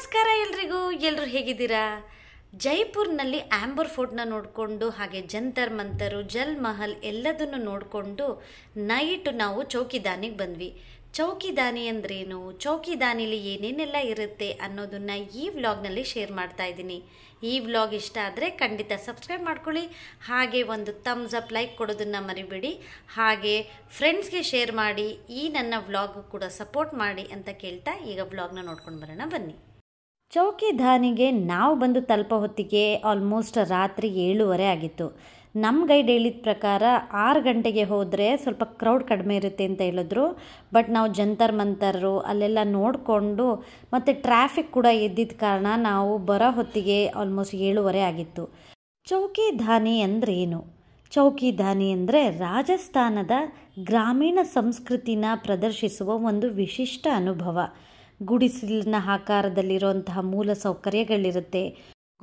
ನಮಸ್ಕಾರ ಎಲ್ರಿಗೂ ಎಲ್ಲರೂ ಹೇಗಿದ್ದೀರಾ ಜೈಪುರ್ನಲ್ಲಿ ಆಂಬರ್ ಫೋರ್ಟ್ನ ನೋಡಿಕೊಂಡು ಹಾಗೆ ಜಂತರ್ ಮಂತರು ಜಲ್ ಮಹಲ್ ಎಲ್ಲದನ್ನು ನೋಡಿಕೊಂಡು ನೈಟ್ ನಾವು ಚೌಕಿದಾನಿಗೆ ಬಂದ್ವಿ ಚೌಕಿದಾನಿ ಅಂದ್ರೇನು ಚೌಕಿದಾನಿಲಿ ಏನೇನೆಲ್ಲ ಇರುತ್ತೆ ಅನ್ನೋದನ್ನು ಈ ವ್ಲಾಗ್ನಲ್ಲಿ ಶೇರ್ ಮಾಡ್ತಾ ಇದ್ದೀನಿ ಈ ವ್ಲಾಗ್ ಇಷ್ಟ ಆದರೆ ಖಂಡಿತ ಸಬ್ಸ್ಕ್ರೈಬ್ ಮಾಡ್ಕೊಳ್ಳಿ ಹಾಗೆ ಒಂದು ತಮ್ಸ್ ಅಪ್ ಲೈಕ್ ಕೊಡೋದನ್ನು ಮರಿಬೇಡಿ ಹಾಗೆ ಫ್ರೆಂಡ್ಸ್ಗೆ ಶೇರ್ ಮಾಡಿ ಈ ನನ್ನ ವ್ಲಾಗ್ ಕೂಡ ಸಪೋರ್ಟ್ ಮಾಡಿ ಅಂತ ಕೇಳ್ತಾ ಈಗ ವ್ಲಾಗ್ನ ನೋಡ್ಕೊಂಡು ಬರೋಣ ಬನ್ನಿ ಚೌಕಿಧಾನಿಗೆ ನಾವು ಬಂದು ತಲುಪೋ ಹೊತ್ತಿಗೆ ಆಲ್ಮೋಸ್ಟ್ ರಾತ್ರಿ ಏಳುವರೆ ಆಗಿತ್ತು ನಮ್ಮ ಗೈಡ್ ಹೇಳಿದ ಪ್ರಕಾರ ಆರು ಗಂಟೆಗೆ ಹೋದರೆ ಸ್ವಲ್ಪ ಕ್ರೌಡ್ ಕಡಿಮೆ ಇರುತ್ತೆ ಅಂತ ಹೇಳಿದ್ರು ಬಟ್ ನಾವು ಜಂತರ್ ಮಂತರರು ಅಲ್ಲೆಲ್ಲ ನೋಡಿಕೊಂಡು ಮತ್ತು ಟ್ರಾಫಿಕ್ ಕೂಡ ಎದ್ದಿದ್ದ ಕಾರಣ ನಾವು ಬರೋ ಹೊತ್ತಿಗೆ ಆಲ್ಮೋಸ್ಟ್ ಏಳುವರೆ ಆಗಿತ್ತು ಚೌಕಿಧಾನಿ ಅಂದ್ರೇನು ಚೌಕಿಧಾನಿ ಅಂದರೆ ರಾಜಸ್ಥಾನದ ಗ್ರಾಮೀಣ ಸಂಸ್ಕೃತಿನ ಪ್ರದರ್ಶಿಸುವ ಒಂದು ವಿಶಿಷ್ಟ ಅನುಭವ ಗುಡಿಸಿಲಿನ ಆಕಾರದಲ್ಲಿರುವಂತಹ ಮೂಲ ಸೌಕರ್ಯಗಳಿರುತ್ತೆ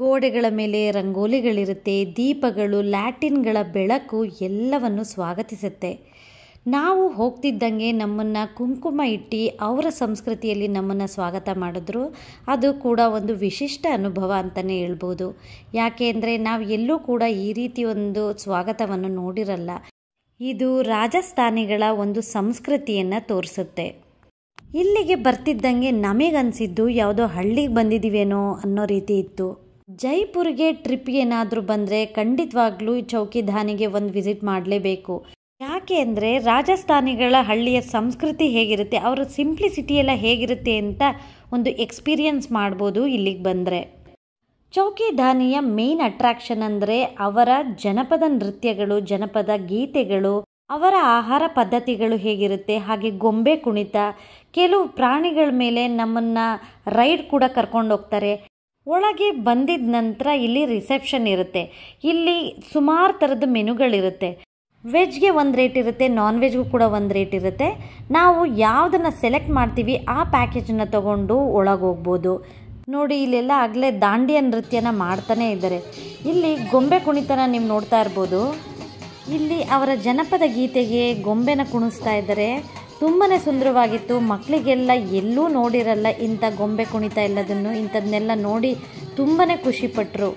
ಗೋಡೆಗಳ ಮೇಲೆ ರಂಗೋಲಿಗಳಿರುತ್ತೆ ದೀಪಗಳು ಲ್ಯಾಟಿನ್ಗಳ ಬೆಳಕು ಎಲ್ಲವನ್ನು ಸ್ವಾಗತಿಸುತ್ತೆ ನಾವು ಹೋಗ್ತಿದ್ದಂಗೆ ನಮ್ಮನ್ನು ಕುಂಕುಮ ಇಟ್ಟು ಅವರ ಸಂಸ್ಕೃತಿಯಲ್ಲಿ ನಮ್ಮನ್ನು ಸ್ವಾಗತ ಮಾಡಿದ್ರು ಅದು ಕೂಡ ಒಂದು ವಿಶಿಷ್ಟ ಅನುಭವ ಅಂತಲೇ ಹೇಳ್ಬೋದು ಯಾಕೆ ಅಂದರೆ ನಾವು ಎಲ್ಲೂ ಕೂಡ ಈ ರೀತಿ ಒಂದು ಸ್ವಾಗತವನ್ನು ನೋಡಿರಲ್ಲ ಇದು ರಾಜಸ್ಥಾನಿಗಳ ಒಂದು ಸಂಸ್ಕೃತಿಯನ್ನು ತೋರಿಸುತ್ತೆ ಇಲ್ಲಿಗೆ ಬರ್ತಿದ್ದಂಗೆ ನಮಗನ್ಸಿದ್ದು ಯಾವುದೋ ಹಳ್ಳಿಗೆ ಬಂದಿದ್ದೀವೇನೋ ಅನ್ನೋ ರೀತಿ ಇತ್ತು ಜೈಪುರ್ಗೆ ಟ್ರಿಪ್ ಏನಾದರೂ ಬಂದರೆ ಖಂಡಿತವಾಗ್ಲೂ ಈ ಚೌಕಿಧಾನಿಗೆ ಒಂದು ವಿಸಿಟ್ ಮಾಡಲೇಬೇಕು ಯಾಕೆ ಅಂದರೆ ರಾಜಸ್ಥಾನಿಗಳ ಹಳ್ಳಿಯ ಸಂಸ್ಕೃತಿ ಹೇಗಿರುತ್ತೆ ಅವರ ಸಿಂಪ್ಲಿಸಿಟಿ ಎಲ್ಲ ಹೇಗಿರುತ್ತೆ ಅಂತ ಒಂದು ಎಕ್ಸ್ಪೀರಿಯನ್ಸ್ ಮಾಡ್ಬೋದು ಇಲ್ಲಿಗೆ ಬಂದರೆ ಚೌಕಿಧಾನಿಯ ಮೇನ್ ಅಟ್ರಾಕ್ಷನ್ ಅಂದರೆ ಅವರ ಜನಪದ ನೃತ್ಯಗಳು ಜನಪದ ಗೀತೆಗಳು ಅವರ ಆಹಾರ ಪದ್ಧತಿಗಳು ಹೇಗಿರುತ್ತೆ ಹಾಗೆ ಗೊಂಬೆ ಕುಣಿತ ಕೆಲವು ಪ್ರಾಣಿಗಳ ಮೇಲೆ ನಮ್ಮನ್ನು ರೈಡ್ ಕೂಡ ಕರ್ಕೊಂಡೋಗ್ತಾರೆ ಒಳಗೆ ಬಂದಿದ ನಂತರ ಇಲ್ಲಿ ರಿಸೆಪ್ಷನ್ ಇರುತ್ತೆ ಇಲ್ಲಿ ಸುಮಾರು ಥರದ ಮೆನುಗಳಿರುತ್ತೆ ವೆಜ್ಗೆ ಒಂದು ರೇಟ್ ಇರುತ್ತೆ ನಾನ್ ವೆಜ್ಗೂ ಕೂಡ ಒಂದು ರೇಟ್ ಇರುತ್ತೆ ನಾವು ಯಾವುದನ್ನು ಸೆಲೆಕ್ಟ್ ಮಾಡ್ತೀವಿ ಆ ಪ್ಯಾಕೇಜನ್ನು ತೊಗೊಂಡು ಒಳಗೆ ಹೋಗ್ಬೋದು ನೋಡಿ ಇಲ್ಲೆಲ್ಲ ಆಗಲೇ ದಾಂಡಿಯ ನೃತ್ಯನ ಮಾಡ್ತಾನೇ ಇದ್ದಾರೆ ಇಲ್ಲಿ ಗೊಂಬೆ ಕುಣಿತನ ನೀವು ನೋಡ್ತಾ ಇರ್ಬೋದು ಇಲ್ಲಿ ಅವರ ಜನಪದ ಗೀತೆಗೆ ಗೊಂಬೆನ ಕುಣಿಸ್ತಾ ಇದ್ದಾರೆ ತುಂಬಾ ಸುಂದರವಾಗಿತ್ತು ಮಕ್ಕಳಿಗೆಲ್ಲ ಎಲ್ಲೂ ನೋಡಿರಲ್ಲ ಇಂಥ ಗೊಂಬೆ ಕುಣಿತಾ ಇಲ್ಲದನ್ನು ಇಂಥದನ್ನೆಲ್ಲ ನೋಡಿ ತುಂಬಾ ಖುಷಿಪಟ್ಟರು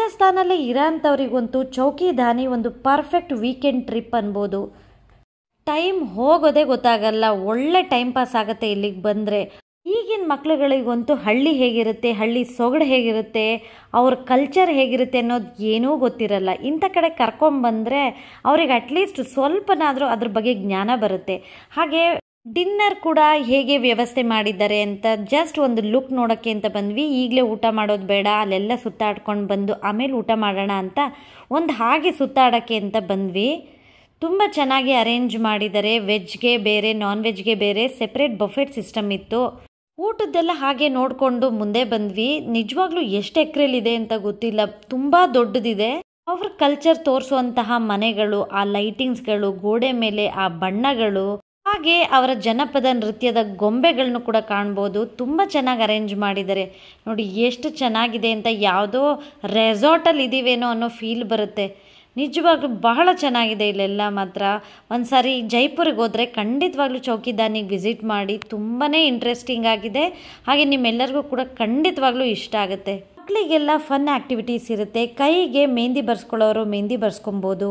ರಾಜಸ್ಥಾನಲ್ಲಿ ಇರೋಂಥವ್ರಿಗಂತೂ ಚೌಕಿಧಾನಿ ಒಂದು ಪರ್ಫೆಕ್ಟ್ ವೀಕೆಂಡ್ ಟ್ರಿಪ್ ಅನ್ಬೋದು ಟೈಮ್ ಹೋಗೋದೇ ಗೊತ್ತಾಗಲ್ಲ ಒಳ್ಳೆ ಟೈಮ್ ಪಾಸ್ ಆಗುತ್ತೆ ಇಲ್ಲಿಗೆ ಬಂದರೆ ಈಗಿನ ಮಕ್ಳುಗಳಿಗಂತೂ ಹಳ್ಳಿ ಹೇಗಿರುತ್ತೆ ಹಳ್ಳಿ ಸೊಗಡು ಹೇಗಿರುತ್ತೆ ಅವ್ರ ಕಲ್ಚರ್ ಹೇಗಿರುತ್ತೆ ಅನ್ನೋದು ಏನೂ ಗೊತ್ತಿರಲ್ಲ ಇಂಥ ಕಡೆ ಕರ್ಕೊಂಬಂದರೆ ಅವ್ರಿಗೆ ಅಟ್ಲೀಸ್ಟ್ ಸ್ವಲ್ಪನಾದರೂ ಅದ್ರ ಬಗ್ಗೆ ಜ್ಞಾನ ಬರುತ್ತೆ ಹಾಗೆ ಡಿನ್ನರ್ ಕೂಡ ಹೇಗೆ ವ್ಯವಸ್ಥೆ ಮಾಡಿದ್ದಾರೆ ಅಂತ ಜಸ್ಟ್ ಒಂದು ಲುಕ್ ನೋಡೋಕ್ಕೆ ಅಂತ ಬಂದ್ವಿ ಈಗಲೇ ಊಟ ಮಾಡೋದು ಬೇಡ ಅಲ್ಲೆಲ್ಲ ಸುತ್ತಾಡ್ಕೊಂಡು ಬಂದು ಆಮೇಲೆ ಊಟ ಮಾಡೋಣ ಅಂತ ಒಂದು ಹಾಗೆ ಸುತ್ತಾಡೋಕ್ಕೆ ಅಂತ ಬಂದ್ವಿ ತುಂಬ ಚೆನ್ನಾಗಿ ಅರೇಂಜ್ ಮಾಡಿದ್ದಾರೆ ವೆಜ್ಗೆ ಬೇರೆ ನಾನ್ ವೆಜ್ಗೆ ಬೇರೆ ಸೆಪ್ರೇಟ್ ಬಫೆಟ್ ಸಿಸ್ಟಮ್ ಇತ್ತು ಊಟದ್ದೆಲ್ಲ ಹಾಗೆ ನೋಡಿಕೊಂಡು ಮುಂದೆ ಬಂದ್ವಿ ನಿಜವಾಗ್ಲೂ ಎಷ್ಟು ಎಕ್ರೆಲಿದೆ ಅಂತ ಗೊತ್ತಿಲ್ಲ ತುಂಬ ದೊಡ್ಡದಿದೆ ಅವ್ರ ಕಲ್ಚರ್ ತೋರಿಸುವಂತಹ ಮನೆಗಳು ಆ ಲೈಟಿಂಗ್ಸ್ಗಳು ಗೋಡೆ ಮೇಲೆ ಆ ಬಣ್ಣಗಳು ಹಾಗೆ ಅವರ ಜನಪದ ನೃತ್ಯದ ಗೊಂಬೆಗಳನ್ನು ಕೂಡ ಕಾಣ್ಬೋದು ತುಂಬ ಚೆನ್ನಾಗಿ ಅರೇಂಜ್ ಮಾಡಿದ್ದಾರೆ ನೋಡಿ ಎಷ್ಟು ಚೆನ್ನಾಗಿದೆ ಅಂತ ಯಾವುದೋ ರೆಸಾರ್ಟಲ್ಲಿ ಇದ್ದೀವೇನೋ ಅನ್ನೋ ಫೀಲ್ ಬರುತ್ತೆ ನಿಜವಾಗ್ಲೂ ಬಹಳ ಚೆನ್ನಾಗಿದೆ ಇಲ್ಲೆಲ್ಲ ಮಾತ್ರ ಒಂದು ಸಾರಿ ಜೈಪುರಿಗೆ ಹೋದರೆ ಖಂಡಿತವಾಗ್ಲೂ ಚೌಕಿದಾನಿಗೆ ವಿಸಿಟ್ ಮಾಡಿ ತುಂಬಾ ಇಂಟ್ರೆಸ್ಟಿಂಗ್ ಆಗಿದೆ ಹಾಗೆ ನಿಮ್ಮೆಲ್ಲರಿಗೂ ಕೂಡ ಖಂಡಿತವಾಗ್ಲೂ ಇಷ್ಟ ಆಗುತ್ತೆ ಮಕ್ಕಳಿಗೆಲ್ಲ ಫನ್ ಆ್ಯಕ್ಟಿವಿಟೀಸ್ ಇರುತ್ತೆ ಕೈಗೆ ಮೆಹಂದಿ ಬರ್ಸ್ಕೊಳ್ಳೋರು ಮೆಹಂದಿ ಬರ್ಸ್ಕೊಬೋದು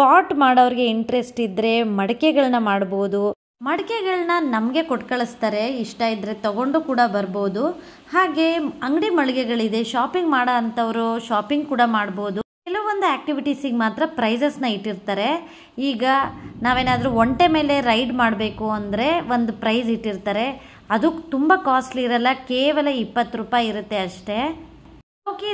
ಪಾಟ್ ಮಾಡೋರಿಗೆ ಇಂಟ್ರೆಸ್ಟ್ ಇದ್ದರೆ ಮಡಕೆಗಳನ್ನ ಮಾಡ್ಬೋದು ಮಡಿಕೆಗಳನ್ನ ನಮಗೆ ಕೊಟ್ಕಳಿಸ್ತಾರೆ ಇಷ್ಟ ಇದ್ದರೆ ತಗೊಂಡು ಕೂಡ ಬರ್ಬೋದು ಹಾಗೆ ಅಂಗಡಿ ಮಳಿಗೆಗಳಿದೆ ಶಾಪಿಂಗ್ ಮಾಡೋ ಅಂಥವರು ಶಾಪಿಂಗ್ ಕೂಡ ಮಾಡ್ಬೋದು ಕೆಲವೊಂದು ಆ್ಯಕ್ಟಿವಿಟೀಸಿಗೆ ಮಾತ್ರ ಪ್ರೈಸಸ್ನ ಇಟ್ಟಿರ್ತಾರೆ ಈಗ ನಾವೇನಾದರೂ ಒಂಟೆ ಮೇಲೆ ರೈಡ್ ಮಾಡಬೇಕು ಅಂದರೆ ಒಂದು ಪ್ರೈಸ್ ಇಟ್ಟಿರ್ತಾರೆ ಅದಕ್ಕೆ ತುಂಬ ಕಾಸ್ಟ್ಲಿ ಇರಲ್ಲ ಕೇವಲ ಇಪ್ಪತ್ತು ರೂಪಾಯಿ ಇರುತ್ತೆ ಅಷ್ಟೇ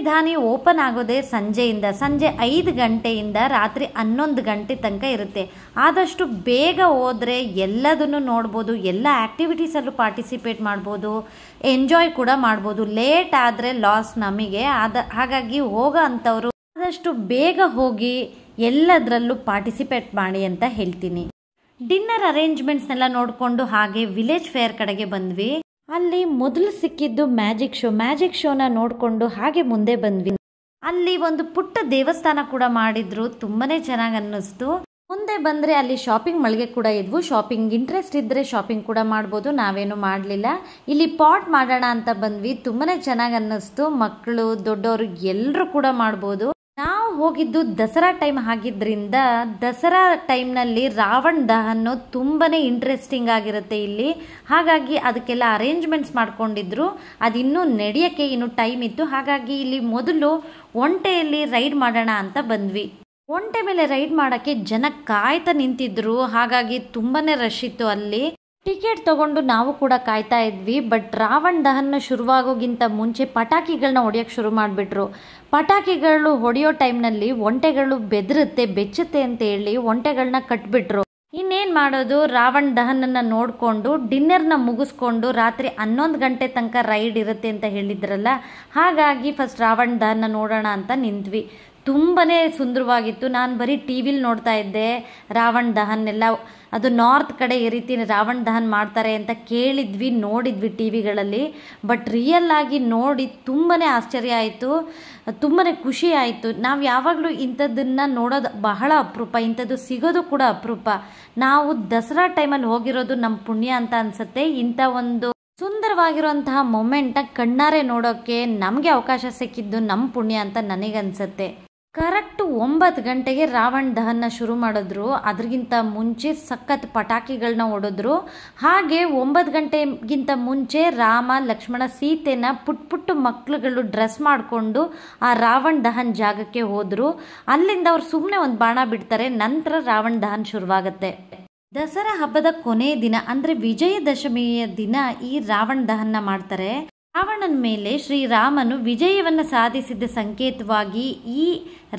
ಧಾನಿ ಓಪನ್ ಆಗೋದೇ ಸಂಜೆಯಿಂದ ಸಂಜೆ ಐದು ಗಂಟೆಯಿಂದ ರಾತ್ರಿ ಹನ್ನೊಂದು ಗಂಟೆ ತನಕ ಇರುತ್ತೆ ಆದಷ್ಟು ಬೇಗ ಹೋದರೆ ಎಲ್ಲದನ್ನು ನೋಡ್ಬೋದು ಎಲ್ಲ ಆ್ಯಕ್ಟಿವಿಟೀಸಲ್ಲೂ ಪಾರ್ಟಿಸಿಪೇಟ್ ಮಾಡ್ಬೋದು ಎಂಜಾಯ್ ಕೂಡ ಮಾಡ್ಬೋದು ಲೇಟ್ ಆದರೆ ಲಾಸ್ ನಮಗೆ ಆದ ಹಾಗಾಗಿ ಹೋಗೋ ಅಂಥವ್ರು ಆದಷ್ಟು ಬೇಗ ಹೋಗಿ ಎಲ್ಲದರಲ್ಲೂ ಪಾರ್ಟಿಸಿಪೇಟ್ ಮಾಡಿ ಅಂತ ಹೇಳ್ತೀನಿ ಡಿನ್ನರ್ ಅರೇಂಜ್ಮೆಂಟ್ಸ್ನೆಲ್ಲ ನೋಡಿಕೊಂಡು ಹಾಗೆ ವಿಲೇಜ್ ಫೇರ್ ಕಡೆಗೆ ಬಂದ್ವಿ ಅಲ್ಲಿ ಮೊದಲು ಸಿಕ್ಕಿದ್ದು ಮ್ಯಾಜಿಕ್ ಶೋ ಮ್ಯಾಜಿಕ್ ಶೋನ ನೋಡಿಕೊಂಡು ಹಾಗೆ ಮುಂದೆ ಬಂದ್ವಿ ಅಲ್ಲಿ ಒಂದು ಪುಟ್ಟ ದೇವಸ್ಥಾನ ಕೂಡ ಮಾಡಿದ್ರು ತುಂಬಾನೇ ಚೆನ್ನಾಗಿ ಅನ್ನಿಸ್ತು ಮುಂದೆ ಬಂದ್ರೆ ಅಲ್ಲಿ ಶಾಪಿಂಗ್ ಮಳಿಗೆ ಕೂಡ ಇದ್ವು ಶಾಪಿಂಗ್ ಇಂಟ್ರೆಸ್ಟ್ ಇದ್ದರೆ ಶಾಪಿಂಗ್ ಕೂಡ ಮಾಡ್ಬೋದು ನಾವೇನು ಮಾಡಲಿಲ್ಲ ಇಲ್ಲಿ ಪಾಟ್ ಮಾಡೋಣ ಅಂತ ಬಂದ್ವಿ ತುಂಬಾನೇ ಚೆನ್ನಾಗಿ ಅನ್ನಿಸ್ತು ಮಕ್ಕಳು ದೊಡ್ಡವರು ಎಲ್ಲರೂ ಕೂಡ ಮಾಡ್ಬೋದು ನಾವು ಹೋಗಿದ್ದು ದಸರಾ ಟೈಮ್ ಆಗಿದ್ದರಿಂದ ದಸರಾ ಟೈಮ್ನಲ್ಲಿ ರಾವಣ ದಹನ್ನು ತುಂಬಾ ಇಂಟ್ರೆಸ್ಟಿಂಗ್ ಆಗಿರುತ್ತೆ ಇಲ್ಲಿ ಹಾಗಾಗಿ ಅದಕ್ಕೆಲ್ಲ ಅರೇಂಜ್ಮೆಂಟ್ಸ್ ಮಾಡಿಕೊಂಡಿದ್ರು ಅದಿನ್ನೂ ನಡೆಯೋಕ್ಕೆ ಇನ್ನು ಟೈಮ್ ಇತ್ತು ಹಾಗಾಗಿ ಇಲ್ಲಿ ಮೊದಲು ಒಂಟೆಯಲ್ಲಿ ರೈಡ್ ಮಾಡೋಣ ಅಂತ ಬಂದ್ವಿ ಒಂಟೆ ಮೇಲೆ ರೈಡ್ ಮಾಡೋಕ್ಕೆ ಜನ ಕಾಯ್ತಾ ನಿಂತಿದ್ರು ಹಾಗಾಗಿ ತುಂಬಾ ರಶ್ ಇತ್ತು ಅಲ್ಲಿ ಟಿಕೆಟ್ ತಗೊಂಡು ನಾವು ಕೂಡ ಕಾಯ್ತಾ ಇದ್ವಿ ಬಟ್ ರಾವಣ ದಹನ ಶುರುವಾಗೋಗಿಂತ ಮುಂಚೆ ಪಟಾಕಿಗಳನ್ನ ಹೊಡೆಯೋಕೆ ಶುರು ಮಾಡಿಬಿಟ್ರು ಪಟಾಕಿಗಳು ಹೊಡೆಯೋ ಟೈಮ್ನಲ್ಲಿ ಒಂಟೆಗಳು ಬೆದರುತ್ತೆ ಬೆಚ್ಚುತ್ತೆ ಅಂತ ಹೇಳಿ ಒಂಟೆಗಳನ್ನ ಕಟ್ಬಿಟ್ರು ಇನ್ನೇನು ಮಾಡೋದು ರಾವಣ ದಹನನ್ನು ನೋಡಿಕೊಂಡು ಡಿನ್ನರ್ನ ಮುಗಿಸ್ಕೊಂಡು ರಾತ್ರಿ ಹನ್ನೊಂದು ಗಂಟೆ ತನಕ ರೈಡ್ ಇರುತ್ತೆ ಅಂತ ಹೇಳಿದ್ರಲ್ಲ ಹಾಗಾಗಿ ಫಸ್ಟ್ ರಾವಣ ದಹನ ನೋಡೋಣ ಅಂತ ನಿಂತ್ವಿ ತುಂಬಾ ಸುಂದರವಾಗಿತ್ತು ನಾನು ಬರೀ ಟಿ ವಿಲಿ ನೋಡ್ತಾ ಇದ್ದೆ ರಾವಣ ಎಲ್ಲ ಅದು ನಾರ್ತ್ ಕಡೆ ಈ ರೀತಿ ರಾವಣ ದಹನ್ ಮಾಡ್ತಾರೆ ಅಂತ ಕೇಳಿದ್ವಿ ನೋಡಿದ್ವಿ ಟಿ ವಿಗಳಲ್ಲಿ ಬಟ್ ರಿಯಲ್ ಆಗಿ ನೋಡಿ ತುಂಬಾ ಆಶ್ಚರ್ಯ ಆಯಿತು ತುಂಬಾ ಖುಷಿ ಆಯಿತು ನಾವು ಯಾವಾಗಲೂ ಇಂಥದ್ದನ್ನು ನೋಡೋದು ಬಹಳ ಅಪರೂಪ ಇಂಥದ್ದು ಸಿಗೋದು ಕೂಡ ಅಪರೂಪ ನಾವು ದಸರಾ ಟೈಮಲ್ಲಿ ಹೋಗಿರೋದು ನಮ್ಮ ಪುಣ್ಯ ಅಂತ ಅನಿಸುತ್ತೆ ಇಂಥ ಒಂದು ಸುಂದರವಾಗಿರುವಂತಹ ಮೊಮೆಂಟ್ನ ಕಣ್ಣಾರೆ ನೋಡೋಕ್ಕೆ ನಮಗೆ ಅವಕಾಶ ಸಿಕ್ಕಿದ್ದು ನಮ್ಮ ಪುಣ್ಯ ಅಂತ ನನಗನ್ಸುತ್ತೆ ಕರೆಕ್ಟ್ ಒಂಬತ್ತು ಗಂಟೆಗೆ ರಾವಣ ದಹನ ಶುರು ಮಾಡಿದ್ರು ಅದ್ರಗಿಂತ ಮುಂಚೆ ಸಖತ್ ಪಟಾಕಿಗಳನ್ನ ಹೊಡೆದ್ರು ಹಾಗೆ ಒಂಬತ್ತು ಗಂಟೆಗಿಂತ ಮುಂಚೆ ರಾಮ ಲಕ್ಷ್ಮಣ ಸೀತೆನ ಪುಟ್ ಪುಟ್ಟ ಮಕ್ಕಳುಗಳು ಡ್ರೆಸ್ ಮಾಡಿಕೊಂಡು ಆ ರಾವಣ ದಹನ್ ಜಾಗಕ್ಕೆ ಹೋದರು ಅಲ್ಲಿಂದ ಅವ್ರು ಸುಮ್ಮನೆ ಒಂದು ಬಾಣ ಬಿಡ್ತಾರೆ ನಂತರ ರಾವಣ ದಹನ್ ಶುರುವಾಗುತ್ತೆ ದಸರಾ ಹಬ್ಬದ ಕೊನೆಯ ದಿನ ಅಂದರೆ ವಿಜಯದಶಮಿಯ ದಿನ ಈ ರಾವಣ ದಹನ ಮಾಡ್ತಾರೆ ರಾವಣನ ಮೇಲೆ ಶ್ರೀರಾಮನು ವಿಜಯವನ್ನು ಸಾಧಿಸಿದ ಸಂಕೇತವಾಗಿ ಈ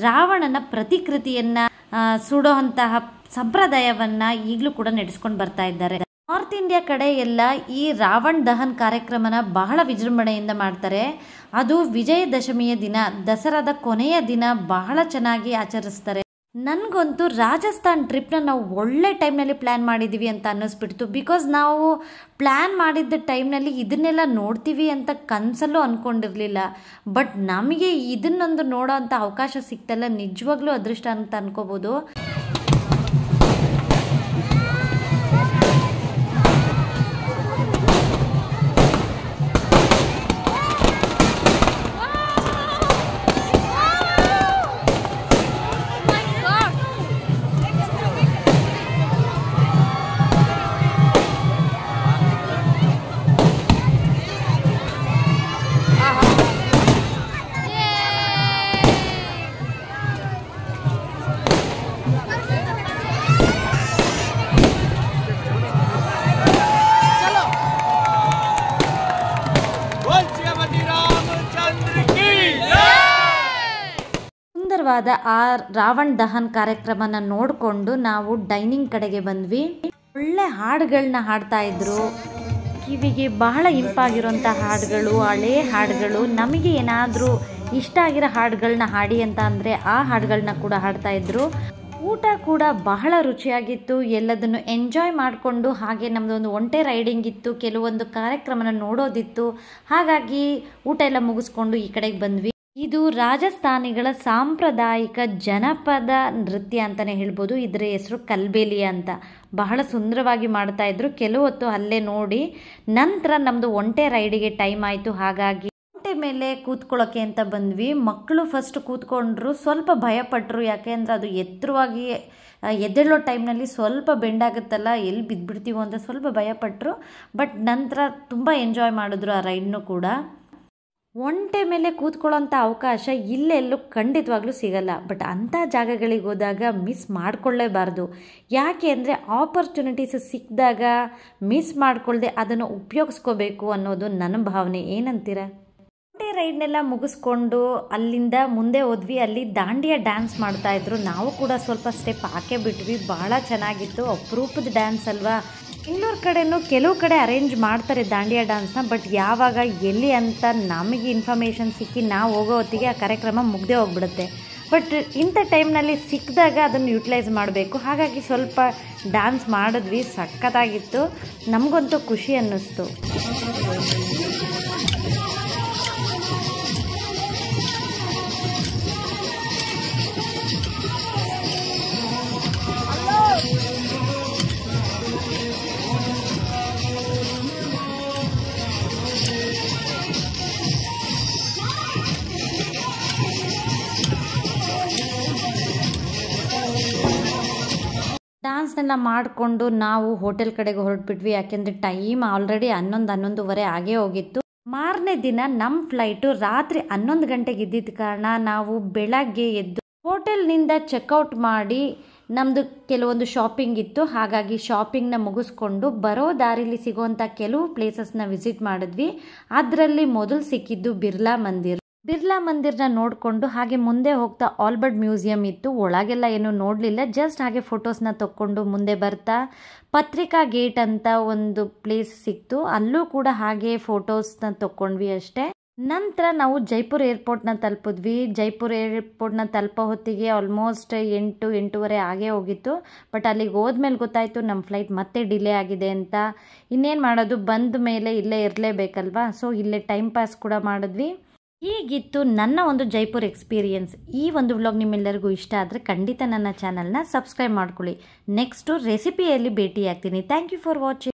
ರಾವಣನ ಪ್ರತಿಕೃತಿಯನ್ನ ಸುಡೋ ಸುಡುವಂತಹ ಸಂಪ್ರದಾಯವನ್ನ ಈಗಲೂ ಕೂಡ ನಡೆಸ್ಕೊಂಡು ಬರ್ತಾ ಇದ್ದಾರೆ ನಾರ್ತ್ ಇಂಡಿಯಾ ಕಡೆ ಎಲ್ಲ ಈ ರಾವಣ್ ದಹನ್ ಕಾರ್ಯಕ್ರಮನ ಬಹಳ ವಿಜೃಂಭಣೆಯಿಂದ ಮಾಡ್ತಾರೆ ಅದು ವಿಜಯದಶಮಿಯ ದಿನ ದಸರಾದ ಕೊನೆಯ ದಿನ ಬಹಳ ಚೆನ್ನಾಗಿ ಆಚರಿಸ್ತಾರೆ ನನಗಂತೂ ರಾಜಸ್ಥಾನ್ ಟ್ರಿಪ್ನ ನಾವು ಒಳ್ಳೆ ಟೈಮ್ನಲ್ಲಿ ಪ್ಲ್ಯಾನ್ ಮಾಡಿದ್ದೀವಿ ಅಂತ ಅನ್ನಿಸ್ಬಿಡ್ತು ಬಿಕಾಸ್ ನಾವು ಪ್ಲ್ಯಾನ್ ಮಾಡಿದ್ದ ಟೈಮ್ನಲ್ಲಿ ಇದನ್ನೆಲ್ಲ ನೋಡ್ತೀವಿ ಅಂತ ಕನಸಲ್ಲೂ ಅಂದ್ಕೊಂಡಿರಲಿಲ್ಲ ಬಟ್ ನಮಗೆ ಇದನ್ನೊಂದು ನೋಡೋ ಅಂಥ ಅವಕಾಶ ಸಿಗ್ತಲ್ಲ ನಿಜವಾಗ್ಲೂ ಅದೃಷ್ಟ ಅಂತ ಅನ್ಕೋಬೋದು ಆ ರಾವಣ್ ದಹನ್ ಕಾರ್ಯಕ್ರಮನ ನೋಡಿಕೊಂಡು ನಾವು ಡೈನಿಂಗ್ ಕಡೆಗೆ ಬಂದ್ವಿ ಒಳ್ಳೆ ಹಾಡುಗಳನ್ನ ಹಾಡ್ತಾ ಇದ್ರು ಕಿವಿಗೆ ಬಹಳ ಇಂಪಾಗಿರೋಂಥ ಹಾಡುಗಳು ಹಳೆ ಹಾಡುಗಳು ನಮಗೆ ಏನಾದರೂ ಇಷ್ಟ ಆಗಿರೋ ಹಾಡುಗಳನ್ನ ಹಾಡಿ ಅಂತ ಅಂದ್ರೆ ಆ ಹಾಡುಗಳನ್ನ ಕೂಡ ಹಾಡ್ತಾ ಇದ್ರು ಊಟ ಕೂಡ ಬಹಳ ರುಚಿಯಾಗಿತ್ತು ಎಲ್ಲದನ್ನು ಎಂಜಾಯ್ ಮಾಡಿಕೊಂಡು ಹಾಗೆ ಒಂದು ಒಂಟೆ ರೈಡಿಂಗ್ ಇತ್ತು ಕೆಲವೊಂದು ಕಾರ್ಯಕ್ರಮನ ನೋಡೋದಿತ್ತು ಹಾಗಾಗಿ ಊಟ ಎಲ್ಲ ಮುಗಿಸ್ಕೊಂಡು ಈ ಕಡೆಗೆ ಬಂದ್ವಿ ಇದು ರಾಜಸ್ಥಾನಿಗಳ ಸಾಂಪ್ರದಾಯಿಕ ಜನಪದ ನೃತ್ಯ ಅಂತಲೇ ಹೇಳ್ಬೋದು ಇದರ ಹೆಸರು ಕಲ್ಬೇಲಿ ಅಂತ ಬಹಳ ಸುಂದರವಾಗಿ ಮಾಡ್ತಾ ಇದ್ರು ಕೆಲವೊತ್ತು ಅಲ್ಲೇ ನೋಡಿ ನಂತರ ನಮ್ಮದು ಒಂಟೆ ರೈಡಿಗೆ ಟೈಮ್ ಆಯಿತು ಹಾಗಾಗಿ ಒಂಟೆ ಮೇಲೆ ಕೂತ್ಕೊಳ್ಳೋಕೆ ಅಂತ ಬಂದ್ವಿ ಮಕ್ಕಳು ಫಸ್ಟ್ ಕೂತ್ಕೊಂಡ್ರು ಸ್ವಲ್ಪ ಭಯಪಟ್ಟರು ಯಾಕೆಂದ್ರೆ ಅದು ಎತ್ತರವಾಗಿ ಎದ್ದೇಳೋ ಟೈಮ್ನಲ್ಲಿ ಸ್ವಲ್ಪ ಬೆಂಡಾಗುತ್ತಲ್ಲ ಎಲ್ಲಿ ಬಿದ್ದುಬಿಡ್ತೀವೋ ಅಂತ ಸ್ವಲ್ಪ ಭಯಪಟ್ಟರು ಬಟ್ ನಂತರ ತುಂಬ ಎಂಜಾಯ್ ಮಾಡಿದ್ರು ಆ ರೈಡ್ನು ಕೂಡ ಒಂಟೆ ಮೇಲೆ ಕೂತ್ಕೊಳ್ಳೋಂಥ ಅವಕಾಶ ಇಲ್ಲೆಲ್ಲೂ ಖಂಡಿತವಾಗ್ಲೂ ಸಿಗಲ್ಲ ಬಟ್ ಅಂಥ ಜಾಗಗಳಿಗೆ ಹೋದಾಗ ಮಿಸ್ ಮಾಡಿಕೊಳ್ಳೇಬಾರ್ದು ಯಾಕೆ ಅಂದರೆ ಆಪರ್ಚುನಿಟೀಸ್ ಸಿಕ್ಕಿದಾಗ ಮಿಸ್ ಮಾಡಿಕೊಳ್ಳದೆ ಅದನ್ನು ಉಪಯೋಗಿಸ್ಕೋಬೇಕು ಅನ್ನೋದು ನನ್ನ ಭಾವನೆ ಏನಂತೀರ ಕೋಟೆ ರೈಡ್ನೆಲ್ಲ ಮುಗಿಸ್ಕೊಂಡು ಅಲ್ಲಿಂದ ಮುಂದೆ ಹೋದ್ವಿ ಅಲ್ಲಿ ದಾಂಡಿಯ ಡ್ಯಾನ್ಸ್ ಮಾಡ್ತಾ ಇದ್ರು ನಾವು ಕೂಡ ಸ್ವಲ್ಪ ಸ್ಟೆಪ್ ಹಾಕೇ ಬಿಟ್ವಿ ಭಾಳ ಚೆನ್ನಾಗಿತ್ತು ಅಪರೂಪದ ಡ್ಯಾನ್ಸ್ ಅಲ್ವಾ ಬೆಂಗಳೂರು ಕಡೆನೂ ಕೆಲವು ಕಡೆ ಅರೇಂಜ್ ಮಾಡ್ತಾರೆ ದಾಂಡಿಯಾ ಡ್ಯಾನ್ಸ್ನ ಬಟ್ ಯಾವಾಗ ಎಲ್ಲಿ ಅಂತ ನಮಗೆ ಇನ್ಫಾರ್ಮೇಷನ್ ಸಿಕ್ಕಿ ನಾವು ಹೋಗೋ ಹೊತ್ತಿಗೆ ಆ ಕಾರ್ಯಕ್ರಮ ಮುಗ್ದೇ ಹೋಗ್ಬಿಡುತ್ತೆ ಬಟ್ ಇಂಥ ಟೈಮ್ನಲ್ಲಿ ಸಿಕ್ಕಿದಾಗ ಅದನ್ನು ಯುಟಿಲೈಸ್ ಮಾಡಬೇಕು ಹಾಗಾಗಿ ಸ್ವಲ್ಪ ಡ್ಯಾನ್ಸ್ ಮಾಡಿದ್ವಿ ಸಖತ್ತಾಗಿತ್ತು ನಮಗಂತೂ ಖುಷಿ ಅನ್ನಿಸ್ತು ನ ಮಾಡಿಕೊಂಡು ನಾವು ಹೋಟೆಲ್ ಕಡೆಗೆ ಹೊರಟುಬಿಟ್ವಿ ಯಾಕೆಂದರೆ ಟೈಮ್ ಆಲ್ರೆಡಿ ಹನ್ನೊಂದು ಹನ್ನೊಂದುವರೆ ಆಗೇ ಹೋಗಿತ್ತು ಮಾರನೇ ದಿನ ನಮ್ಮ ಫ್ಲೈಟು ರಾತ್ರಿ ಹನ್ನೊಂದು ಗಂಟೆಗೆ ಇದ್ದಿದ್ದ ಕಾರಣ ನಾವು ಬೆಳಗ್ಗೆ ಎದ್ದು ಹೋಟೆಲ್ನಿಂದ ಚೆಕ್ಔಟ್ ಮಾಡಿ ನಮ್ಮದು ಕೆಲವೊಂದು ಶಾಪಿಂಗ್ ಇತ್ತು ಹಾಗಾಗಿ ಶಾಪಿಂಗ್ನ ಮುಗಿಸ್ಕೊಂಡು ಬರೋ ದಾರಿಲಿ ಸಿಗೋವಂಥ ಕೆಲವು ಪ್ಲೇಸಸ್ನ ವಿಸಿಟ್ ಮಾಡಿದ್ವಿ ಅದರಲ್ಲಿ ಮೊದಲು ಸಿಕ್ಕಿದ್ದು ಬಿರ್ಲಾ ಮಂದಿರ್ ಬಿರ್ಲಾ ಮಂದಿರನ ನೋಡಿಕೊಂಡು ಹಾಗೆ ಮುಂದೆ ಹೋಗ್ತಾ ಆಲ್ಬರ್ಟ್ ಮ್ಯೂಸಿಯಂ ಇತ್ತು ಒಳಗೆಲ್ಲ ಏನು ನೋಡಲಿಲ್ಲ ಜಸ್ಟ್ ಹಾಗೆ ಫೋಟೋಸ್ನ ತಕ್ಕೊಂಡು ಮುಂದೆ ಬರ್ತಾ ಪತ್ರಿಕಾ ಗೇಟ್ ಅಂತ ಒಂದು ಪ್ಲೇಸ್ ಸಿಕ್ತು ಅಲ್ಲೂ ಕೂಡ ಹಾಗೆ ಫೋಟೋಸ್ನ ತಕ್ಕೊಂಡ್ವಿ ಅಷ್ಟೇ ನಂತರ ನಾವು ಜೈಪುರ್ ಏರ್ಪೋರ್ಟ್ನ ತಲುಪಿದ್ವಿ ಜೈಪುರ್ ಏರ್ಪೋರ್ಟ್ನ ತಲುಪೋ ಹೊತ್ತಿಗೆ ಆಲ್ಮೋಸ್ಟ್ ಎಂಟು ಎಂಟೂವರೆ ಆಗೇ ಹೋಗಿತ್ತು ಬಟ್ ಅಲ್ಲಿಗೆ ಹೋದ್ಮೇಲೆ ಗೊತ್ತಾಯಿತು ನಮ್ಮ ಫ್ಲೈಟ್ ಮತ್ತೆ ಡಿಲೇ ಆಗಿದೆ ಅಂತ ಇನ್ನೇನು ಮಾಡೋದು ಬಂದ ಮೇಲೆ ಇಲ್ಲೇ ಇರಲೇಬೇಕಲ್ವಾ ಸೊ ಇಲ್ಲೇ ಟೈಮ್ ಪಾಸ್ ಕೂಡ ಮಾಡಿದ್ವಿ ಹೀಗಿತ್ತು ನನ್ನ ಒಂದು ಜೈಪುರ್ ಎಕ್ಸ್ಪೀರಿಯೆನ್ಸ್ ಈ ಒಂದು ವ್ಲಾಗ್ ನಿಮ್ಮೆಲ್ಲರಿಗೂ ಇಷ್ಟ ಆದರೆ ಖಂಡಿತ ನನ್ನ ಚಾನಲ್ನ ಸಬ್ಸ್ಕ್ರೈಬ್ ಮಾಡ್ಕೊಳ್ಳಿ ನೆಕ್ಸ್ಟು ರೆಸಿಪಿಯಲ್ಲಿ ಭೇಟಿಯಾಗ್ತೀನಿ ಥ್ಯಾಂಕ್ ಯು ಫಾರ್ ವಾಚಿಂಗ್